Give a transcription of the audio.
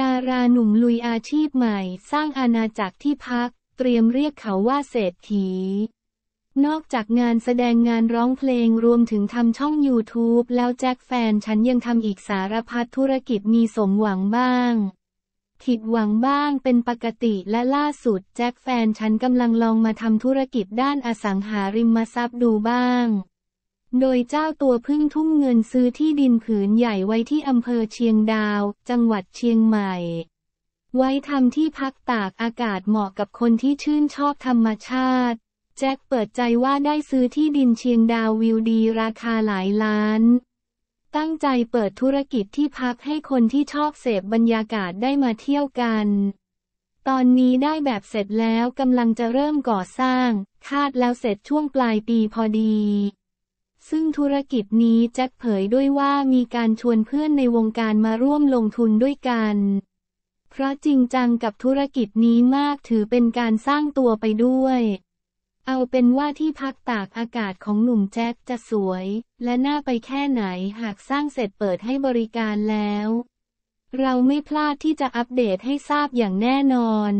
ดาราหนุ่มลุยอาชีพใหม่ สร้างอาณาจักรที่พัก เตรียมเรียกเขาว่าเศรษฐี นอกจากงานแสดงงานร้องเพลงรวมถึงทำช่อง YouTube แล้วแจ็คแฟน ฉันยังทำอีกสารพัดธุรกิจมีสมหวังบ้าง ผิดหวังบ้างเป็นปกติและล่าสุด แจ็คแฟนฉันกำลังลองมาทำธุรกิจด้านอสังหาริมทรัพย์ดูบ้างโดยเจ้าตัวพึ่งทุ่มเงินซื้อที่ดินผืนใหญ่ไว้ที่อำเภอเชียงดาว จังหวัดเชียงใหม่ ไว้ทำที่พักตากอากาศเหมาะกับคนที่ชื่นชอบธรรมชาติ แจ็คเปิดใจว่าได้ซื้อที่ดินเชียงดาววิวดีราคาหลายล้าน ตั้งใจเปิดธุรกิจที่พักให้คนที่ชอบเสพบรรยากาศได้มาเที่ยวกัน ตอนนี้ได้แบบเสร็จแล้วกำลังจะเริ่มก่อสร้าง คาดแล้วเสร็จช่วงปลายปีพอดีซึ่งธุรกิจนี้แจ็คเผยด้วยว่ามีการชวนเพื่อนในวงการมาร่วมลงทุนด้วยกัน เพราะจริงจังกับธุรกิจนี้มากถือเป็นการสร้างตัวไปด้วย เอาเป็นว่าที่พักตากอากาศของหนุ่มแจ็คจะสวย และน่าไปแค่ไหนหากสร้างเสร็จเปิดให้บริการแล้ว เราไม่พลาดที่จะอัปเดตให้ทราบอย่างแน่นอน